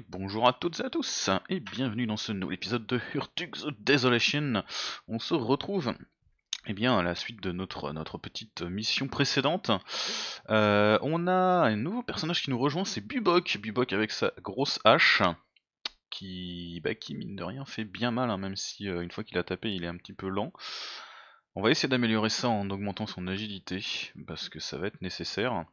bonjour à toutes et à tous, et bienvenue dans ce nouvel épisode de Hurtug's Desolation. On se retrouve eh bien, à la suite de notre, notre petite mission précédente, euh, on a un nouveau personnage qui nous rejoint, c'est Bubok. Bubok avec sa grosse hache, qui, bah, qui mine de rien fait bien mal, hein, même si euh, une fois qu'il a tapé, il est un petit peu lent. On va essayer d'améliorer ça en augmentant son agilité, parce que ça va être nécessaire.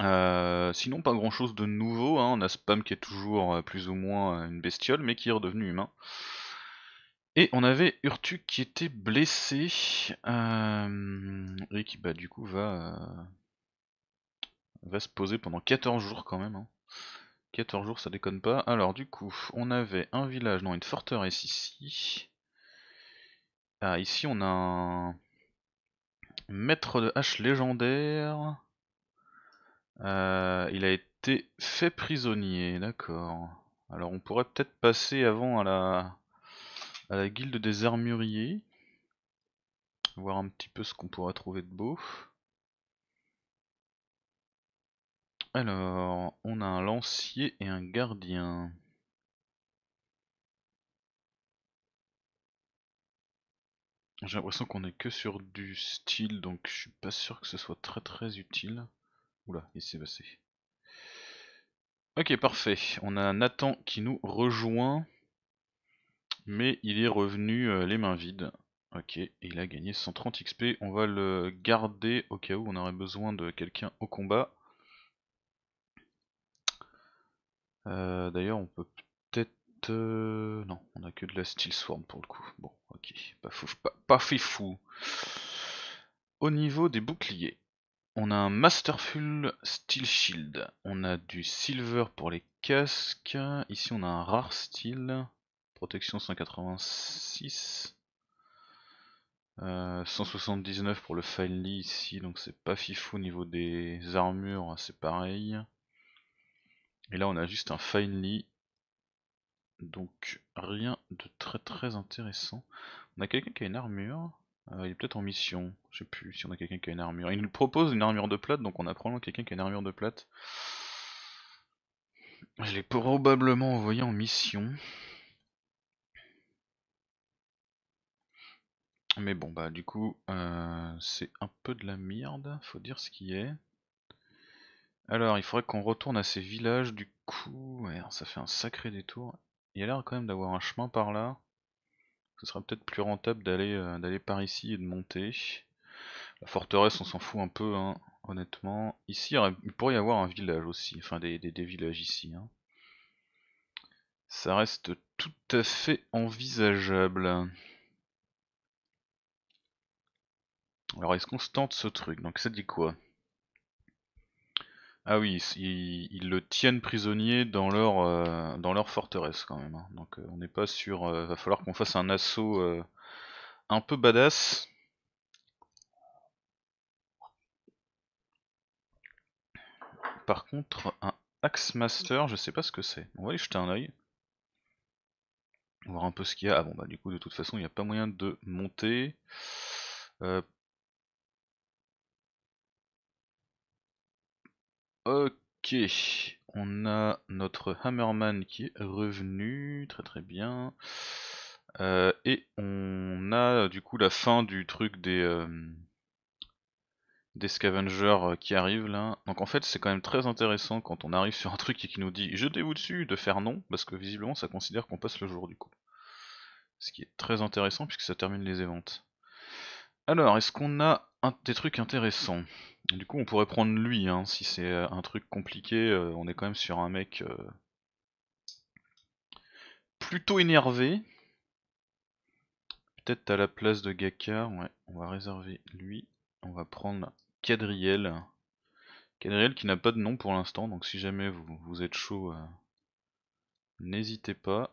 Euh, sinon, pas grand chose de nouveau. Hein. On a Spam qui est toujours euh, plus ou moins euh, une bestiole, mais qui est redevenu humain. Et on avait Urtu qui était blessé. et qui, bah, du coup, va, va se poser pendant 14 jours quand même. 14 hein. jours, ça déconne pas. Alors, du coup, on avait un village, non, une forteresse ici. Ah, ici, on a un maître de hache légendaire. Euh, il a été fait prisonnier, d'accord. Alors on pourrait peut-être passer avant à la, à la guilde des armuriers. Voir un petit peu ce qu'on pourra trouver de beau. Alors, on a un lancier et un gardien. J'ai l'impression qu'on est que sur du style, donc je suis pas sûr que ce soit très très utile. Oula, il s'est passé. Ok, parfait. On a Nathan qui nous rejoint. Mais il est revenu euh, les mains vides. Ok, il a gagné 130 XP. On va le garder au cas où on aurait besoin de quelqu'un au combat. Euh, d'ailleurs, on peut peut-être... Euh, non, on a que de la Steel Swarm pour le coup. Bon, ok, pas, fou, pas fait fou. Au niveau des boucliers, on a un Masterful Steel Shield. On a du Silver pour les casques. Ici, on a un Rare Steel. Protection 186. 179 euh, pour le Finely ici, donc c'est pas fifou au niveau des armures, c'est pareil. Et là, on a juste un Finely. Donc rien de très très intéressant. On a quelqu'un qui a une armure. Euh, il est peut-être en mission, je sais plus si on a quelqu'un qui a une armure. Il nous propose une armure de plate, donc on a probablement quelqu'un qui a une armure de plate. Je l'ai probablement envoyé en mission. Mais bon, bah du coup, euh, c'est un peu de la merde, faut dire ce qui est. Alors, il faudrait qu'on retourne à ces villages, du coup, ça fait un sacré détour. Il y a l'air quand même d'avoir un chemin par là. Ce serait peut-être plus rentable d'aller euh, d'aller par ici et de monter. La forteresse, on s'en fout un peu, hein, honnêtement. Ici, il pourrait y avoir un village aussi, enfin des, villages ici. Hein. Ça reste tout à fait envisageable. Alors, est-ce qu'on se tente ce truc Donc, ça dit quoi ah oui, ils, le tiennent prisonnier dans leur, euh, dans leur forteresse quand même. Hein. Donc euh, on n'est pas sur. Euh, va falloir qu'on fasse un assaut un peu badass. Par contre, un Axe Master, je sais pas ce que c'est. On va aller jeter un oeil. Voir un peu ce qu'il y a. Ah bon, bah du coup, de toute façon, il n'y a pas moyen de monter. Euh, Ok, on a notre Hammerman qui est revenu, très très bien. Euh, et on a du coup la fin du truc des, euh, des scavengers euh, qui arrivent là. Donc en fait c'est quand même très intéressant quand on arrive sur un truc et qui nous dit jetez-vous dessus de faire non, parce que visiblement ça considère qu'on passe le jour du coup. Ce qui est très intéressant puisque ça termine les éventes. Alors, est-ce qu'on a un, des trucs intéressants du coup, on pourrait prendre lui, hein, si c'est euh, un truc compliqué, euh, on est quand même sur un mec euh, plutôt énervé. Peut-être à la place de Gakar, ouais, on va réserver lui. On va prendre Cadriel. Cadriel qui n'a pas de nom pour l'instant, donc si jamais vous, êtes chaud, n'hésitez pas.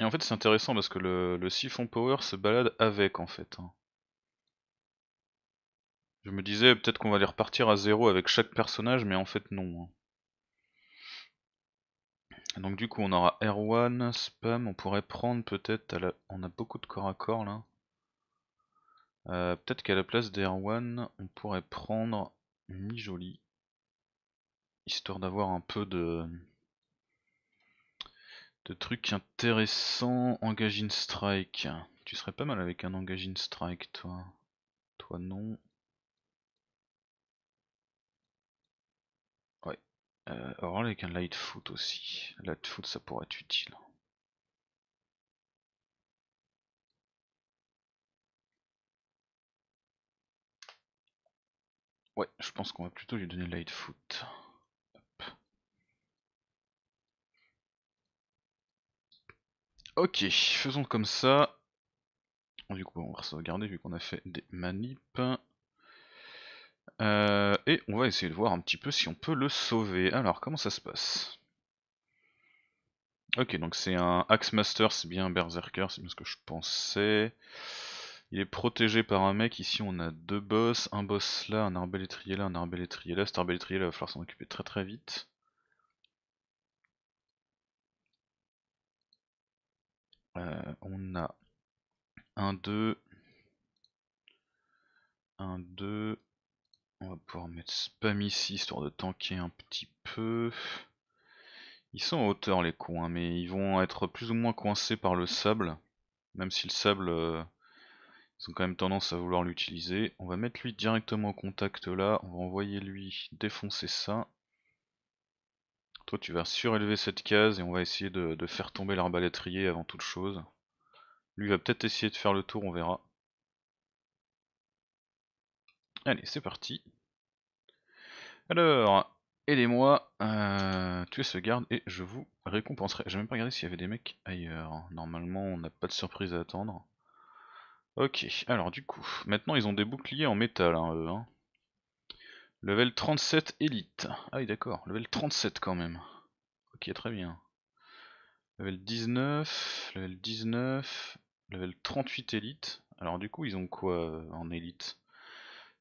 Et en fait c'est intéressant parce que le, siphon power se balade avec en fait. Hein. Je me disais peut-être qu'on va les repartir à zéro avec chaque personnage mais en fait non. Hein. Donc du coup on aura R1, spam, on pourrait prendre peut-être, on a beaucoup de corps à corps là. Euh, peut-être qu'à la place des on pourrait prendre Mijoli. Histoire d'avoir un peu de, de trucs intéressants. Engage in strike. Tu serais pas mal avec un engage in strike, toi. Toi, non. Ouais. Euh, alors, avec un light foot aussi. Light foot, ça pourrait être utile. Ouais, je pense qu'on va plutôt lui donner light foot. Ok, faisons comme ça. Du coup, on va regarder vu qu'on a fait des manips. Euh, et on va essayer de voir un petit peu si on peut le sauver. Alors, comment ça se passe Ok, donc c'est un Axe Master, c'est bien un Berserker, c'est bien ce que je pensais. Il est protégé par un mec, ici on a deux boss, un boss là, un arbalétrier là, un arbalétrier là. Cet arbalétrier là va falloir s'en occuper très très vite. Euh, on a un 2, un 2, on va pouvoir mettre spam ici histoire de tanker un petit peu. Ils sont en hauteur les coins hein, mais ils vont être plus ou moins coincés par le sable. Même si le sable, euh, ils ont quand même tendance à vouloir l'utiliser. On va mettre lui directement au contact là, on va envoyer lui défoncer ça. Toi, tu vas surélever cette case et on va essayer de, faire tomber l'arbalétrier avant toute chose. Lui va peut-être essayer de faire le tour, on verra. Allez, c'est parti. Alors, aidez-moi, euh, tuez ce garde et je vous récompenserai. J'ai même pas regardé s'il y avait des mecs ailleurs. Normalement, on n'a pas de surprise à attendre. Ok, alors du coup, maintenant ils ont des boucliers en métal, hein, eux. Hein. Level 37 élite. Ah oui d'accord, level 37 quand même. Ok très bien. Level 19, level 19, level 38 élite. Alors du coup ils ont quoi euh, en élite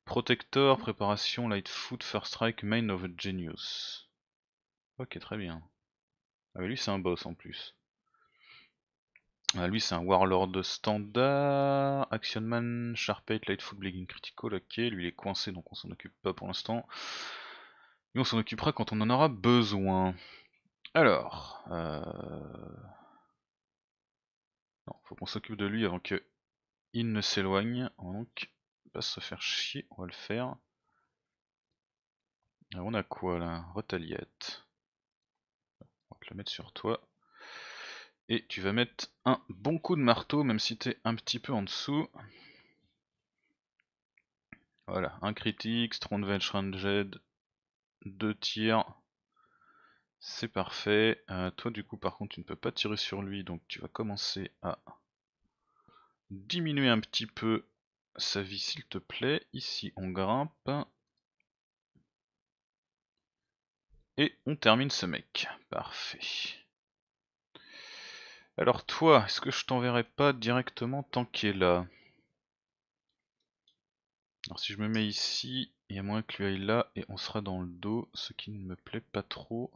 Protector, préparation, light foot, first strike, main of genius. Ok très bien. Ah mais lui c'est un boss en plus. Ah, lui c'est un Warlord standard, Actionman, Man, Sharpate, Lightfoot, Bleeding Critical, ok, lui il est coincé donc on s'en occupe pas pour l'instant. Mais on s'en occupera quand on en aura besoin. Alors, euh... non, faut qu'on s'occupe de lui avant que il ne s'éloigne, donc va se faire chier, on va le faire. Alors on a quoi là Retaliette. On va te le mettre sur toi. Et tu vas mettre un bon coup de marteau, même si t'es un petit peu en dessous. Voilà, un critique, Strongvelch Ranged, deux tirs. C'est parfait. Euh, toi du coup par contre tu ne peux pas tirer sur lui, donc tu vas commencer à diminuer un petit peu sa vie s'il te plaît. Ici on grimpe. Et on termine ce mec. Parfait. Alors toi, est-ce que je t'enverrai pas directement tant qu'il est là Alors si je me mets ici, il y a moins que lui aille là et on sera dans le dos, ce qui ne me plaît pas trop.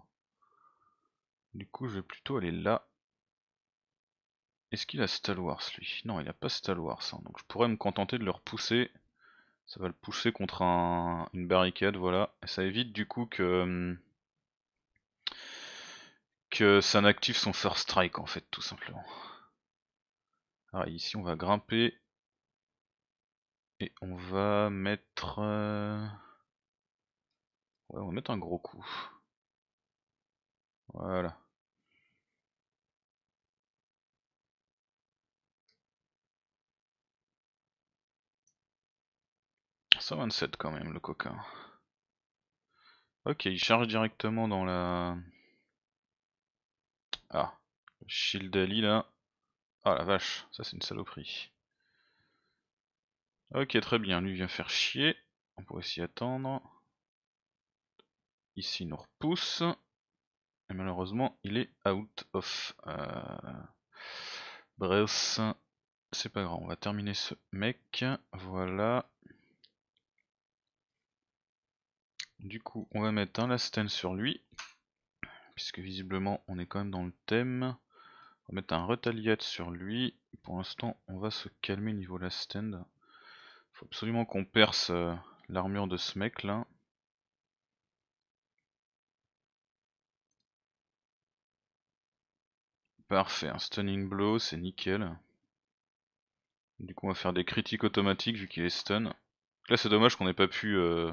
Du coup je vais plutôt aller là. Est-ce qu'il a Star lui Non il n'a pas Stalwars, hein, donc je pourrais me contenter de le repousser. Ça va le pousser contre une barricade, voilà. Et ça évite du coup que... Hum, que ça n'active son first strike en fait tout simplement. ici on va grimper et on va mettre euh, ouais, on va mettre un gros coup. Voilà. Ça quand même le coquin. Ok, il charge directement dans la ah, shield Ali là. Ah la vache, ça c'est une saloperie. Ok, très bien, lui vient faire chier. On pourrait s'y attendre. Ici, il nous repousse. Et malheureusement, il est out of. Euh... Bref, c'est pas grave, on va terminer ce mec. Voilà. Du coup, on va mettre un last sur lui puisque visiblement on est quand même dans le thème. On va mettre un retaliate sur lui. Pour l'instant, on va se calmer niveau la stand. Faut absolument qu'on perce euh, l'armure de ce mec là. Parfait, un stunning blow, c'est nickel. Du coup on va faire des critiques automatiques vu qu'il est stun. Là c'est dommage qu'on n'ait pas pu euh,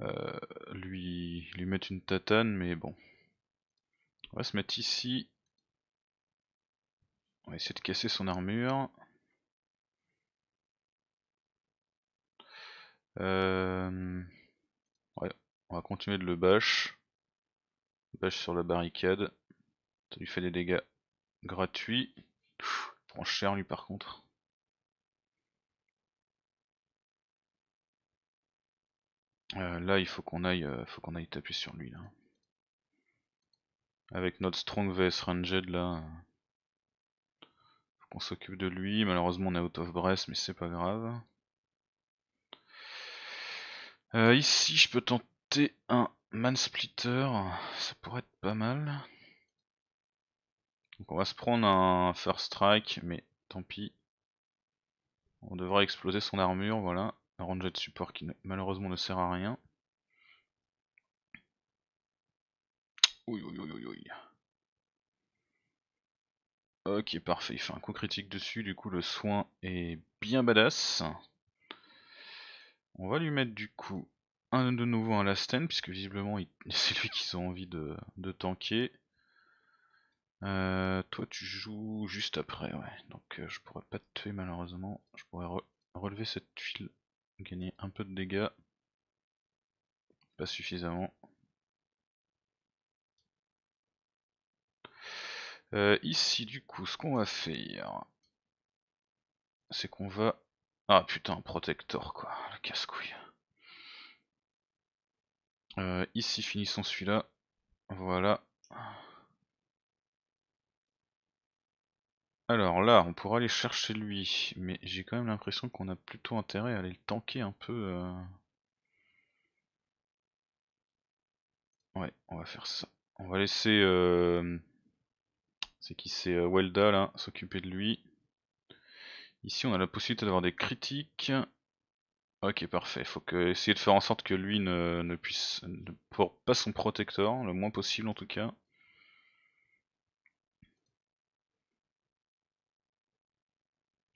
euh, lui, lui mettre une tatane, mais bon. On va se mettre ici. On va essayer de casser son armure. Euh, on va continuer de le bâche. Bâche sur la barricade. Ça lui fait des dégâts gratuits. prend cher lui par contre. Euh, là, il faut qu'on aille, euh, faut qu'on aille taper sur lui là. Avec notre strong vs ranged là, faut qu'on s'occupe de lui. Malheureusement, on est out of breath, mais c'est pas grave. Euh, ici, je peux tenter un Man Splitter, ça pourrait être pas mal. on va se prendre un first strike, mais tant pis. On devra exploser son armure, voilà. Un ranger de support qui malheureusement ne sert à rien. Oui, oui, oui, oui. Ok, parfait. Il fait un coup critique dessus. Du coup, le soin est bien badass. On va lui mettre du coup un de nouveau un Lasten, puisque visiblement c'est lui qu'ils ont envie de, de tanker. Euh, toi, tu joues juste après, ouais. Donc, euh, je pourrais pas te tuer malheureusement. Je pourrais relever cette tuile Gagner un peu de dégâts. Pas suffisamment. Euh, ici du coup ce qu'on va faire c'est qu'on va. Ah putain protector quoi, le casse-couille. Euh, ici finissons celui-là. Voilà. Alors là, on pourra aller chercher lui, mais j'ai quand même l'impression qu'on a plutôt intérêt à aller le tanker un peu. Euh. Ouais, on va faire ça. On va laisser... Euh, c'est qui c'est euh, Welda là, s'occuper de lui. Ici on a la possibilité d'avoir des critiques. Ok parfait, faut que, essayer de faire en sorte que lui ne, ne puisse... ne porte pas son protecteur, le moins possible en tout cas.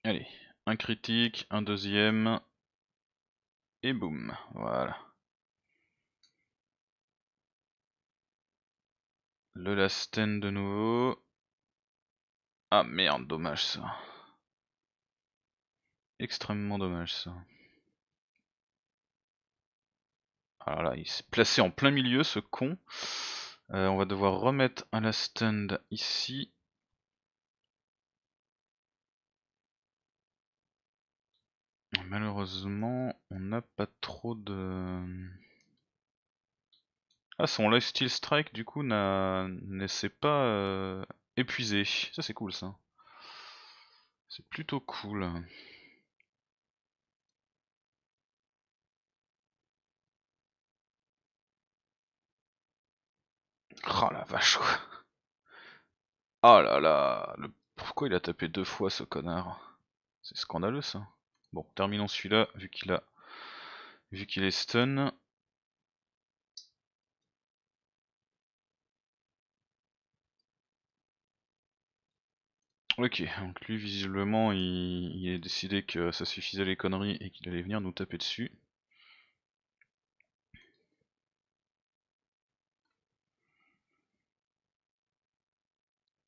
Allez, un critique, un deuxième, et boum, voilà. Le last stand de nouveau. Ah merde, dommage ça. Extrêmement dommage ça. Alors ah là, il s'est placé en plein milieu ce con. Euh, on va devoir remettre un stand ici. Malheureusement, on n'a pas trop de... Ah, son Lifestyle Strike, du coup, ne s'est pas euh, épuisé. Ça, c'est cool, ça. C'est plutôt cool. Oh la vache quoi. Oh là là. Pourquoi il a tapé deux fois ce connard C'est scandaleux ça. Bon, terminons celui-là, vu qu'il a vu qu'il est stun. Ok, donc lui visiblement il, est décidé que ça suffisait les conneries et qu'il allait venir nous taper dessus.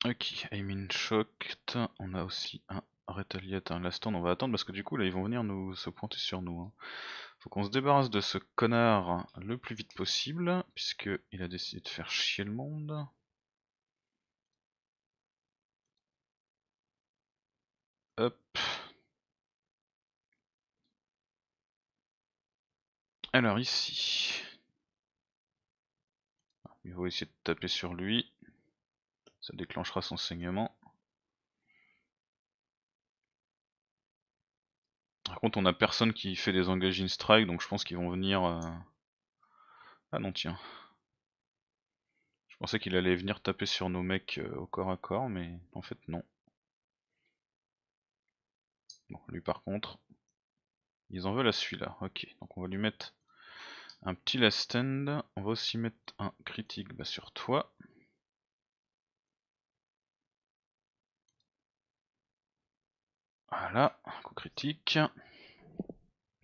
Ok, I'm in shocked, on a aussi un Arrête Aliette, hein. on va attendre parce que du coup là ils vont venir nous se pointer sur nous. Hein. Faut qu'on se débarrasse de ce connard le plus vite possible, puisque il a décidé de faire chier le monde. Hop. Alors ici. Ah, il va essayer de taper sur lui. Ça déclenchera son saignement. Par contre, on a personne qui fait des in strike, donc je pense qu'ils vont venir. Euh, ah non, tiens. Je pensais qu'il allait venir taper sur nos mecs euh, au corps à corps, mais en fait, non. Bon, lui par contre, ils en veulent à celui-là. Ok, donc on va lui mettre un petit last stand. On va aussi mettre un critique bah, sur toi. Voilà, coup critique.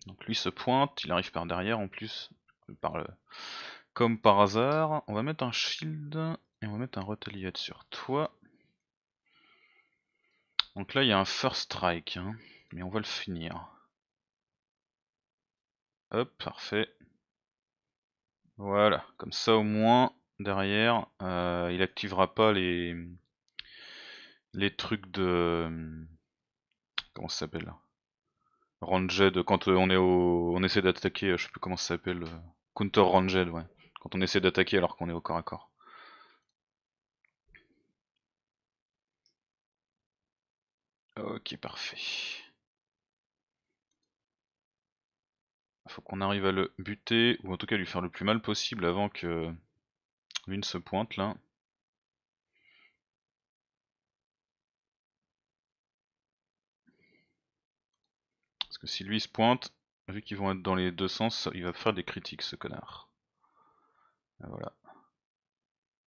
Donc lui se pointe, il arrive par derrière en plus, par le... comme par hasard. On va mettre un shield et on va mettre un retaliate sur toi. Donc là il y a un first strike, hein, mais on va le finir. Hop, parfait. Voilà, comme ça au moins, derrière, euh, il activera pas les les trucs de comment ça s'appelle Ranged, quand euh, on est on essaie d'attaquer, euh, je sais plus comment ça s'appelle, euh, Counter Ranged, ouais. Quand on essaie d'attaquer alors qu'on est au corps à corps. Ok, parfait. Faut qu'on arrive à le buter, ou en tout cas lui faire le plus mal possible avant que Lune se pointe là. que si lui se pointe, vu qu'ils vont être dans les deux sens, il va faire des critiques ce connard. Ah, voilà.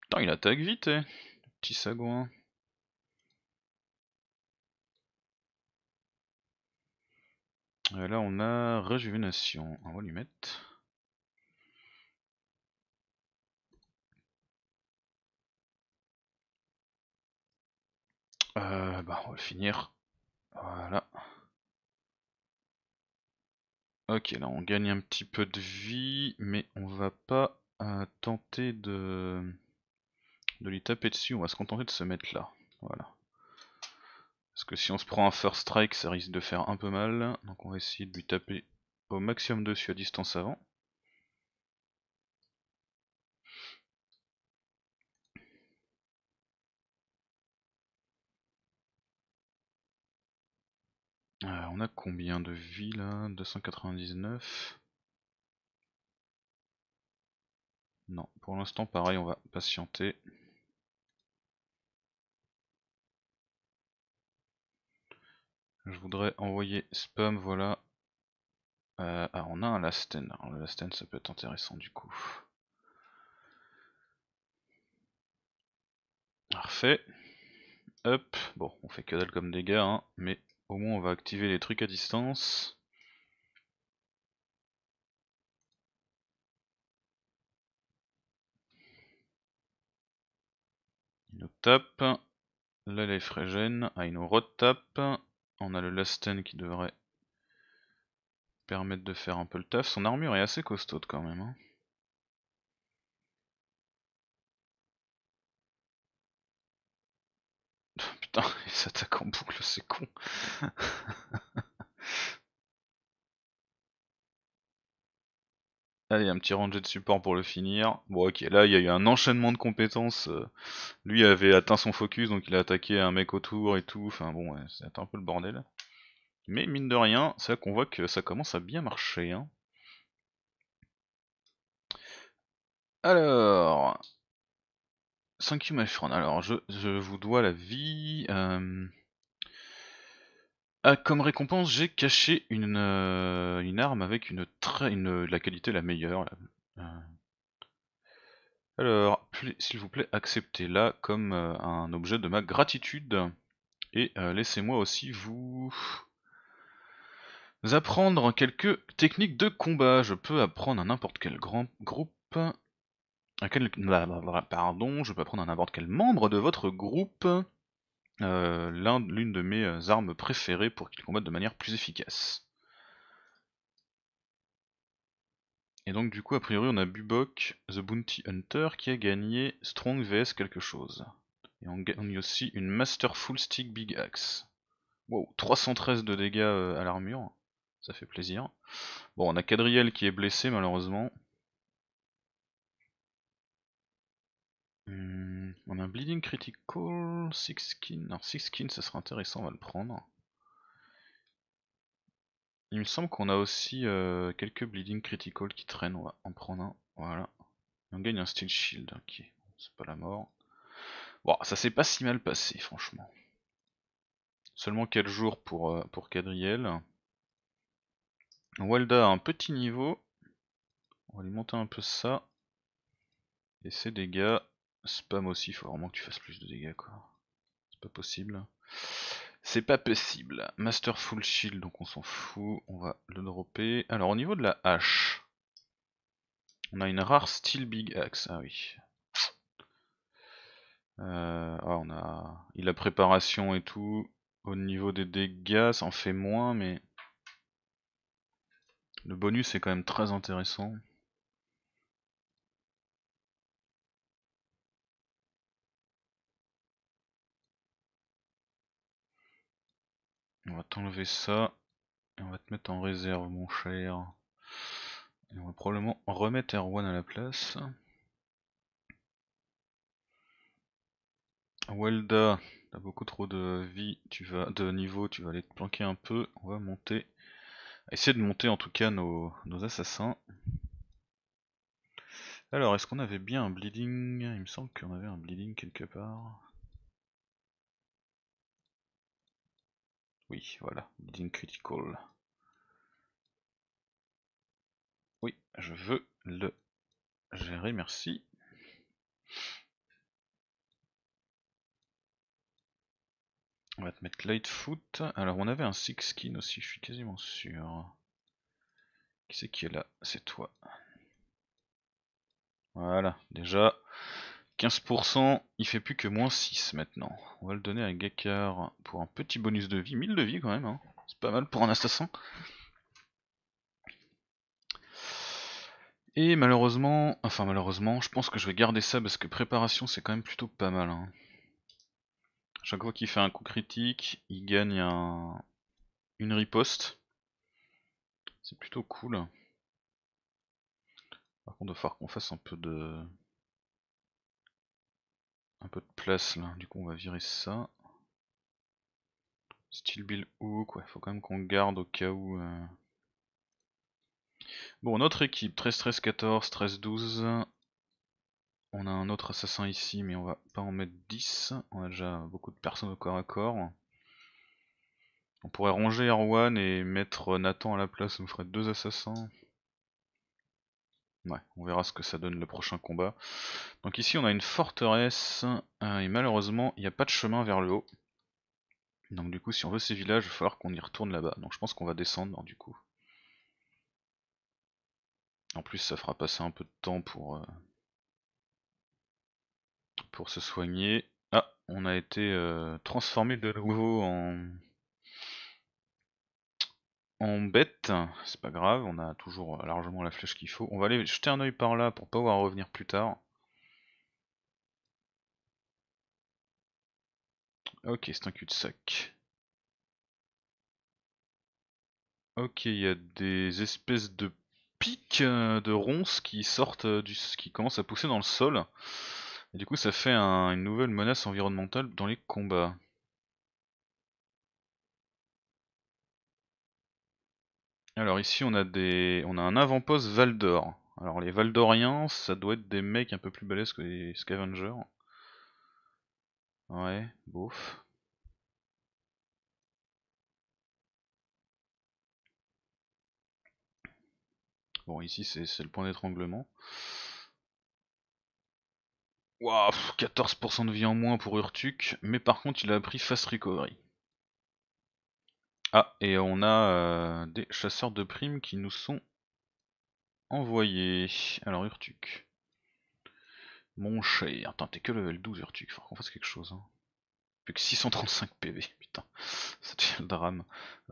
Putain, il attaque vite, Le eh. petit sagouin. Hein. Et là, on a Réjuvenation. On va lui mettre. Euh, bah, on va finir. Voilà. Ok, là on gagne un petit peu de vie, mais on va pas euh, tenter de... de lui taper dessus, on va se contenter de se mettre là. Voilà. Parce que si on se prend un first strike, ça risque de faire un peu mal. Donc on va essayer de lui taper au maximum dessus à distance avant. Euh, on a combien de vies là 299 Non, pour l'instant pareil, on va patienter. Je voudrais envoyer spam, voilà. Euh, ah, on a un lasten. Alors, le lasten, ça peut être intéressant du coup. Parfait. Hop. Bon, on fait que dalle comme dégâts, hein, mais au moins on va activer les trucs à distance. Il nous tape. Là les frégènes. Ah il nous retape. On a le Lasten qui devrait permettre de faire un peu le taf. Son armure est assez costaude quand même. Hein. il s'attaque en boucle, c'est con. Allez, un petit rangé de support pour le finir. Bon, ok, là, il y a eu un enchaînement de compétences. Euh. Lui avait atteint son focus, donc il a attaqué un mec autour et tout. Enfin bon, c'est un peu le bordel. Mais mine de rien, c'est là qu'on voit que ça commence à bien marcher. Hein. Alors, 5 you my Alors je, vous dois la vie. Euh, ah, comme récompense, j'ai caché une, euh, arme avec une, une la qualité la meilleure. Euh. Alors, s'il vous plaît, acceptez-la comme un objet de ma gratitude. Et laissez-moi aussi vous apprendre quelques techniques de combat. Je peux apprendre à n'importe quel grand groupe bah, bah, bah, pardon, je peux prendre un n'importe quel membre de votre groupe euh, l'une de mes euh, armes préférées pour qu'il combatte de manière plus efficace. Et donc du coup, a priori, on a Bubok, The Bounty Hunter, qui a gagné Strong VS quelque chose. Et on a aussi une masterful Stick Big Axe. Wow, 313 de dégâts euh, à l'armure, ça fait plaisir. Bon, on a Cadriel qui est blessé malheureusement, Hmm, on a un Bleeding Critical, six skin. Alors six skin, ça sera intéressant, on va le prendre. Il me semble qu'on a aussi euh, quelques Bleeding Critical qui traînent, on va en prendre un. Voilà. on gagne un Steel Shield, ok, c'est pas la mort. Bon, ça s'est pas si mal passé, franchement. Seulement 4 jours pour, euh, pour Cadriel. Walda a un petit niveau. On va lui monter un peu ça. Et ses dégâts. Spam aussi, il faut vraiment que tu fasses plus de dégâts quoi. C'est pas possible. C'est pas possible. Master full shield, donc on s'en fout. On va le dropper. Alors au niveau de la hache, on a une rare steel big axe. Ah oui. Euh, ah, on a il a préparation et tout. Au niveau des dégâts, ça en fait moins, mais le bonus est quand même très intéressant. On va t'enlever ça. Et on va te mettre en réserve, mon cher. Et on va probablement remettre Erwan à la place. Welda, t'as beaucoup trop de vie, tu vas de niveau, tu vas aller te planquer un peu. On va monter, essayer de monter en tout cas nos, nos assassins. Alors, est-ce qu'on avait bien un bleeding Il me semble qu'on avait un bleeding quelque part. Oui, voilà, Bleeding Critical. Oui, je veux le gérer, merci. On va te mettre Lightfoot. Alors on avait un Six Skin aussi, je suis quasiment sûr. Qui c'est qui est là C'est toi. Voilà, déjà, 15%, il fait plus que moins 6 maintenant. On va le donner à Gekar pour un petit bonus de vie. 1000 de vie quand même, hein. c'est pas mal pour un assassin. Et malheureusement, enfin malheureusement, je pense que je vais garder ça parce que préparation c'est quand même plutôt pas mal. Hein. Chaque fois qu'il fait un coup critique, il gagne un... une riposte. C'est plutôt cool. Par contre, il va falloir qu'on fasse un peu de un peu de place là, du coup on va virer ça. Still Bill Hook, ouais, faut quand même qu'on garde au cas où. Euh. Bon, notre équipe, 13-13-14, 13-12. On a un autre assassin ici, mais on va pas en mettre 10. On a déjà beaucoup de personnes au corps à corps. On pourrait ranger Erwan et mettre Nathan à la place, ça nous ferait deux assassins. Ouais, on verra ce que ça donne le prochain combat. Donc ici on a une forteresse, hein, et malheureusement il n'y a pas de chemin vers le haut. Donc du coup si on veut ces villages, il va falloir qu'on y retourne là-bas. Donc je pense qu'on va descendre du coup. En plus ça fera passer un peu de temps pour, euh, pour se soigner. Ah, on a été euh, transformé de nouveau en, en bête, c'est pas grave, on a toujours euh, largement la flèche qu'il faut. On va aller jeter un oeil par là pour pas voir revenir plus tard. Ok, c'est un cul-de-sac. Ok, il y a des espèces de pics euh, de ronces qui sortent euh, du, qui commencent à pousser dans le sol. Et du coup, ça fait une nouvelle menace environnementale dans les combats. Alors ici on a des. on a un avant-poste Valdor, Alors les valdoriens ça doit être des mecs un peu plus balèzes que les Scavengers. Ouais, bouf Bon ici c'est le point d'étranglement. Waouh, 14% de vie en moins pour Urtuk, mais par contre il a appris Fast Recovery. Ah, et on a euh, des chasseurs de primes qui nous sont envoyés. Alors, Urtuk, Mon cher. Attends, t'es que level 12, Urtuk, Faut qu'on fasse quelque chose. Hein. Plus que 635 PV, putain. Ça devient le drame.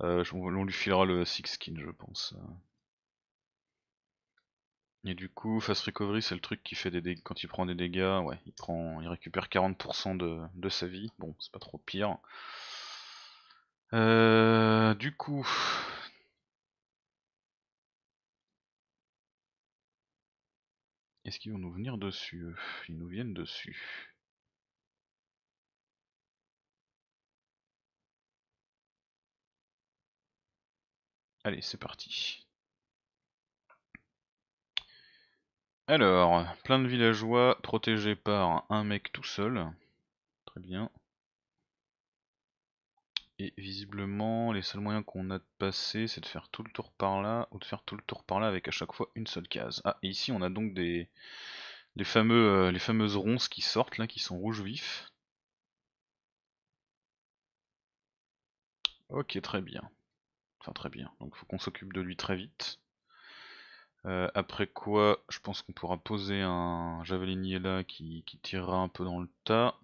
Euh, on lui filera le 6 Skin, je pense. Et du coup, Fast Recovery, c'est le truc qui fait des dégâts. Quand il prend des dégâts, ouais, il prend, il récupère 40% de, de sa vie. Bon, c'est pas trop pire. Euh, du coup. Est-ce qu'ils vont nous venir dessus Ils nous viennent dessus. Allez, c'est parti. Alors, plein de villageois protégés par un mec tout seul. Très bien. Et visiblement, les seuls moyens qu'on a de passer, c'est de faire tout le tour par là, ou de faire tout le tour par là avec à chaque fois une seule case. Ah, et ici on a donc des les, fameux, euh, les fameuses ronces qui sortent, là, qui sont rouge vifs Ok, très bien. Enfin, très bien. Donc il faut qu'on s'occupe de lui très vite. Euh, après quoi, je pense qu'on pourra poser un javelinier là qui tirera un peu dans le tas.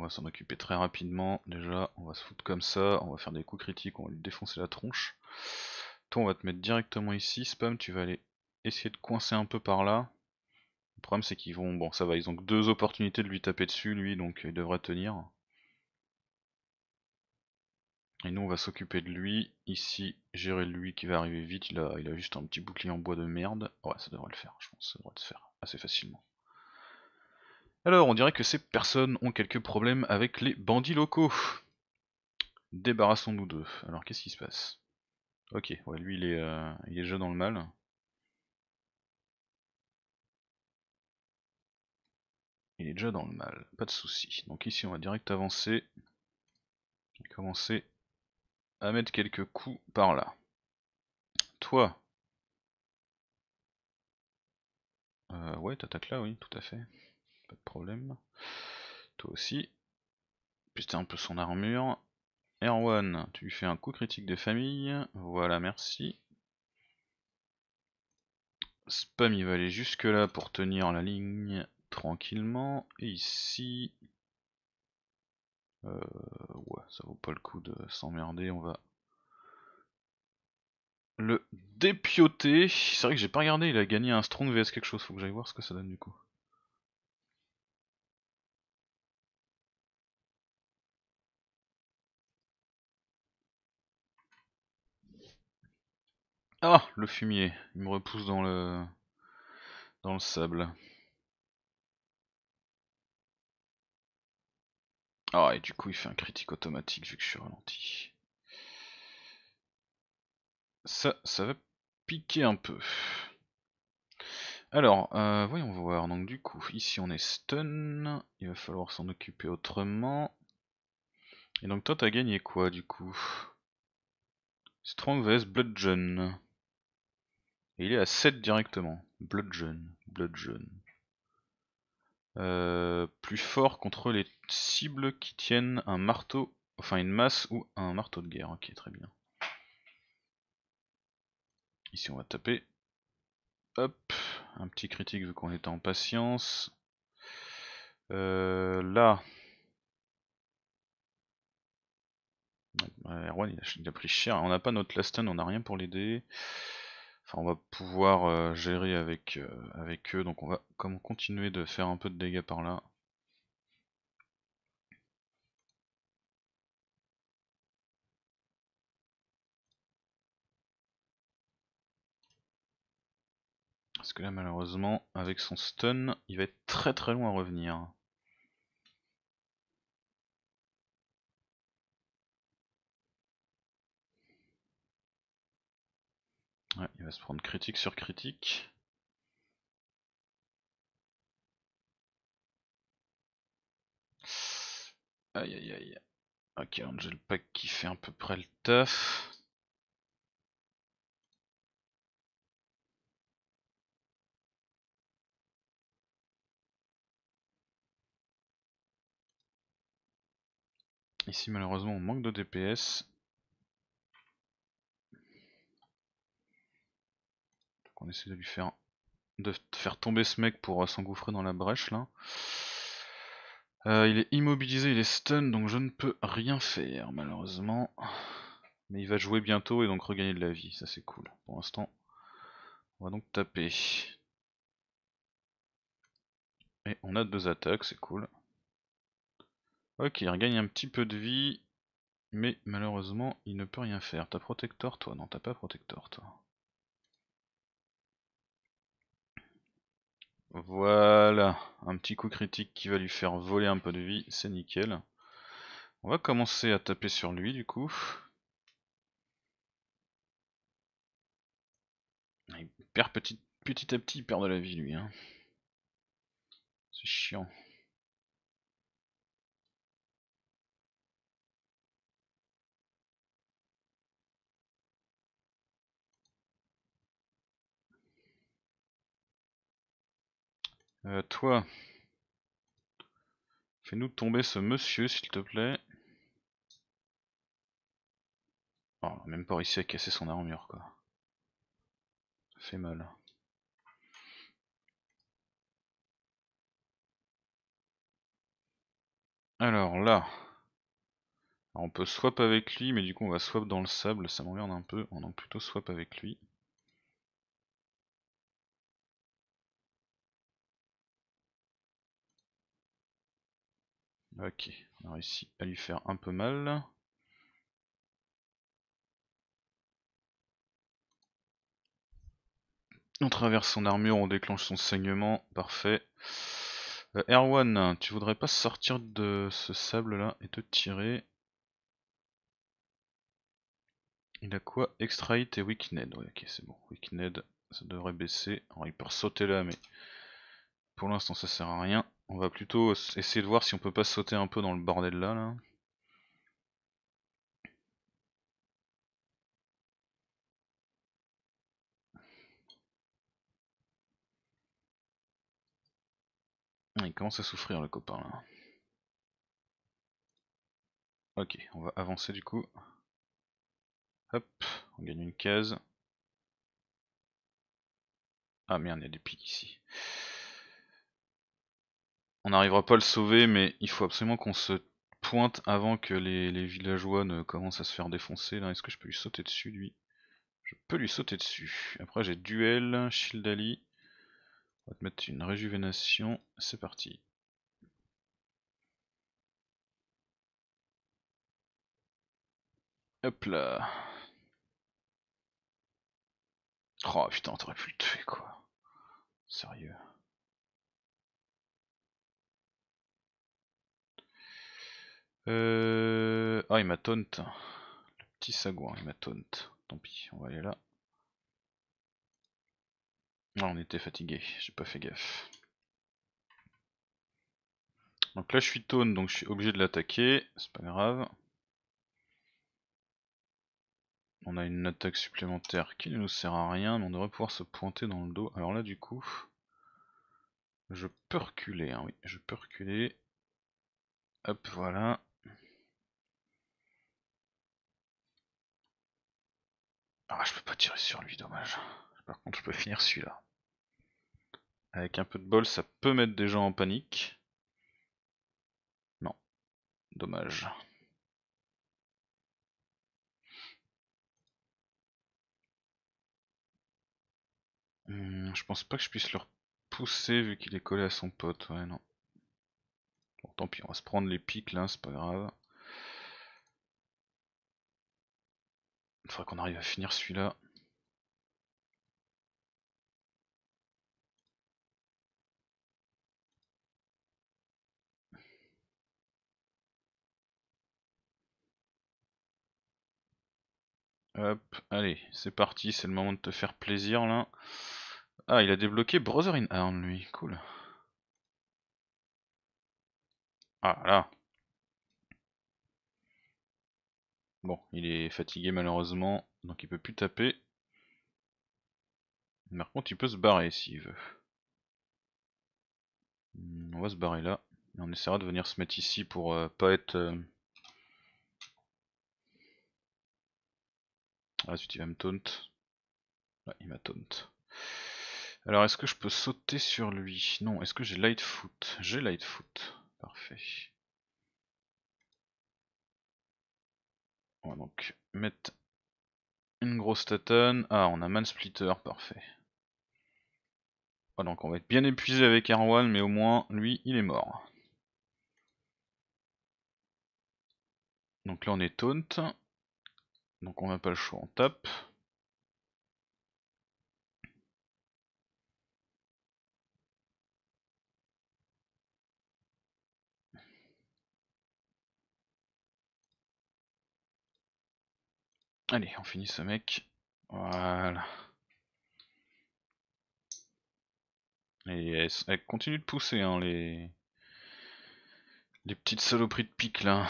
on va s'en occuper très rapidement. Déjà, on va se foutre comme ça, on va faire des coups critiques, on va lui défoncer la tronche. Toi, on va te mettre directement ici. Spam, tu vas aller essayer de coincer un peu par là. Le problème, c'est qu'ils vont... Bon, ça va, ils ont deux opportunités de lui taper dessus, lui, donc il devrait tenir. Et nous, on va s'occuper de lui. Ici, gérer lui qui va arriver vite. Il a, il a juste un petit bouclier en bois de merde. Ouais, ça devrait le faire, je pense. Ça devrait le faire assez facilement. Alors, on dirait que ces personnes ont quelques problèmes avec les bandits locaux. Débarrassons-nous d'eux. Alors, qu'est-ce qui se passe Ok, ouais, lui il est, euh, il est déjà dans le mal. Il est déjà dans le mal, pas de souci. Donc ici on va direct avancer et commencer à mettre quelques coups par là. Toi. Euh, ouais, t'attaques là, oui, tout à fait pas de problème. Toi aussi. Putain, un peu son armure. Erwan, tu lui fais un coup critique de famille. Voilà, merci. Spam, il va aller jusque là pour tenir la ligne tranquillement. Et ici... Euh, ouais, ça vaut pas le coup de s'emmerder, on va le dépioter. C'est vrai que j'ai pas regardé, il a gagné un strong vs quelque chose, faut que j'aille voir ce que ça donne du coup. Ah, le fumier. Il me repousse dans le dans le sable. Ah, et du coup, il fait un critique automatique vu que je suis ralenti. Ça, ça va piquer un peu. Alors, euh, voyons voir. Donc, du coup, ici on est stun. Il va falloir s'en occuper autrement. Et donc, toi, t'as gagné quoi du coup Strong vs John il est à 7 directement. jaune. Blood Euh, plus fort contre les cibles qui tiennent un marteau, enfin une masse ou un marteau de guerre. Ok, très bien. Ici on va taper. Hop, un petit critique vu qu'on est en patience. Euh, là. Erwan il a, pris cher. On n'a pas notre Lasten, on n'a rien pour l'aider on va pouvoir euh, gérer avec, euh, avec eux. Donc on va comme continuer de faire un peu de dégâts par là. Parce que là malheureusement avec son stun il va être très très loin à revenir. il va se prendre critique sur critique. Aïe aïe aïe. Ok, Angel Pack qui fait à peu près le taf. Ici malheureusement on manque de DPS, On essaie de lui faire de faire tomber ce mec pour euh, s'engouffrer dans la brèche là. Euh, il est immobilisé, il est stun, donc je ne peux rien faire malheureusement. Mais il va jouer bientôt et donc regagner de la vie, ça c'est cool. Pour l'instant, on va donc taper. Et on a deux attaques, c'est cool. Ok, il regagne un petit peu de vie, mais malheureusement il ne peut rien faire. T'as protecteur toi Non, t'as pas protecteur toi. Voilà, un petit coup critique qui va lui faire voler un peu de vie, c'est nickel. On va commencer à taper sur lui du coup. Il perd petit, à petit, il perd de la vie lui. Hein. C'est chiant. Euh, toi, fais-nous tomber ce monsieur, s'il te plaît. Oh, même pas réussi à casser son armure, quoi. Ça fait mal. Alors là, on peut swap avec lui, mais du coup on va swap dans le sable, ça m'emmerde un peu, on en plutôt swap avec lui. Ok, on a réussi à lui faire un peu mal. On traverse son armure, on déclenche son saignement, parfait. Euh, Erwan, tu voudrais pas sortir de ce sable là et te tirer Il a quoi Extraite et Wicked. ok c'est bon, Wicked, ça devrait baisser. Alors il peut sauter là mais pour l'instant ça sert à rien. On va plutôt essayer de voir si on peut pas sauter un peu dans le bordel là. là. Ah, il commence à souffrir le copain là. Ok, on va avancer du coup. Hop, on gagne une case. Ah merde, il y a des pics ici on n'arrivera pas à le sauver, mais il faut absolument qu'on se pointe avant que les, villageois ne commencent à se faire défoncer. Est-ce que je peux lui sauter dessus, lui Je peux lui sauter dessus. Après, j'ai duel, Shieldali. On va te mettre une réjuvénation. C'est parti. Hop là. Oh putain, t'aurais pu le tuer, quoi. Sérieux. Euh... Ah, il m'a taunt. Le petit sagouin, hein, il m'a taunt. Tant pis, on va aller là. Ah, on était fatigué, j'ai pas fait gaffe. Donc là je suis taunt, donc je suis obligé de l'attaquer, c'est pas grave. On a une attaque supplémentaire qui ne nous sert à rien, mais on devrait pouvoir se pointer dans le dos. Alors là du coup, je peux hein, oui, je peux reculer. Hop, voilà. Ah, je peux pas tirer sur lui, dommage. Par contre, je peux finir celui-là. Avec un peu de bol, ça peut mettre des gens en panique. Non. Dommage. Hmm, je pense pas que je puisse le pousser vu qu'il est collé à son pote. Ouais, non. Bon, tant pis, on va se prendre les pics là, c'est pas grave. Il faudra qu'on arrive à finir celui-là. Hop, allez, c'est parti, c'est le moment de te faire plaisir là. Ah, il a débloqué Brother in lui, cool. Ah là. Bon, il est fatigué malheureusement, donc il peut plus taper. Mais par contre, il peut se barrer s'il veut. Hmm, on va se barrer là. on essaiera de venir se mettre ici pour euh, pas être... Euh, ah zut, il va me taunt. il m'a taunt. Alors, est-ce que je peux sauter sur lui Non, est-ce que j'ai Lightfoot J'ai Lightfoot. Parfait. On va donc mettre une grosse tatane. Ah, on a Man Splitter, parfait. Ah, donc on va être bien épuisé avec Erwan, mais au moins, lui, il est mort. Donc là, on est taunt. Donc on n'a pas le choix, on tape. Allez, on finit ce mec. Voilà. Et elle, eh, continue de pousser, hein, les... Les petites saloperies de pique, là.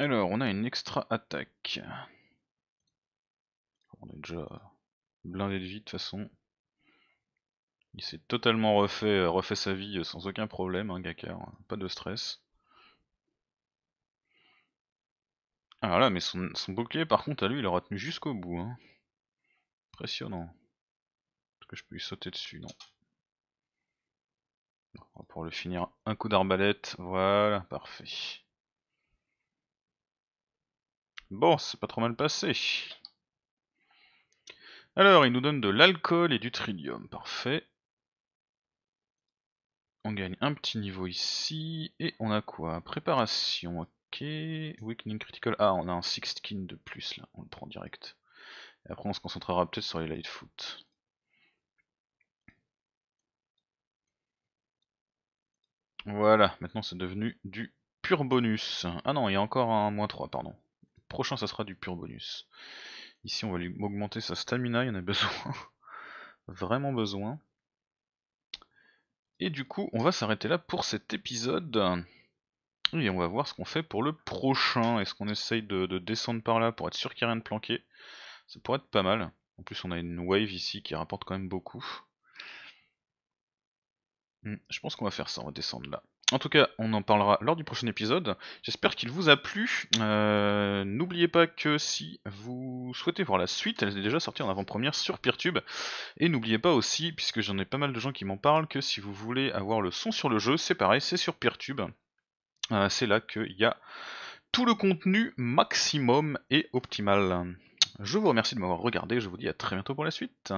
Alors, on a une extra attaque. On est déjà blindé de vie de toute façon. Il s'est totalement refait, euh, refait sa vie euh, sans aucun problème, hein, hein. pas de stress. Alors ah, là, mais son, bouclier par contre à lui il aura tenu jusqu'au bout. Hein. Impressionnant. Est-ce que je peux lui sauter dessus Non. pour le finir, un coup d'arbalète, voilà, parfait. Bon, c'est pas trop mal passé. Alors, il nous donne de l'alcool et du trillium, parfait on gagne un petit niveau ici, et on a quoi Préparation, ok, weakening critical, ah on a un six skin de plus là, on le prend direct. Et après on se concentrera peut-être sur les lightfoot foot. Voilà, maintenant c'est devenu du pur bonus. Ah non, il y a encore un moins 3, pardon. prochain ça sera du pur bonus. Ici on va lui augmenter sa stamina, il y en a besoin. Vraiment besoin. Et du coup, on va s'arrêter là pour cet épisode. Et on va voir ce qu'on fait pour le prochain. Est-ce qu'on essaye de, descendre par là pour être sûr qu'il n'y a rien de planqué Ça pourrait être pas mal. En plus, on a une wave ici qui rapporte quand même beaucoup. Hmm, je pense qu'on va faire ça, on va descendre là. En tout cas, on en parlera lors du prochain épisode. J'espère qu'il vous a plu. Euh, n'oubliez pas que si vous souhaitez voir la suite, elle est déjà sortie en avant-première sur Peertube. Et n'oubliez pas aussi, puisque j'en ai pas mal de gens qui m'en parlent, que si vous voulez avoir le son sur le jeu, c'est pareil, c'est sur Peertube. Euh, c'est là qu'il y a tout le contenu maximum et optimal. Je vous remercie de m'avoir regardé, je vous dis à très bientôt pour la suite.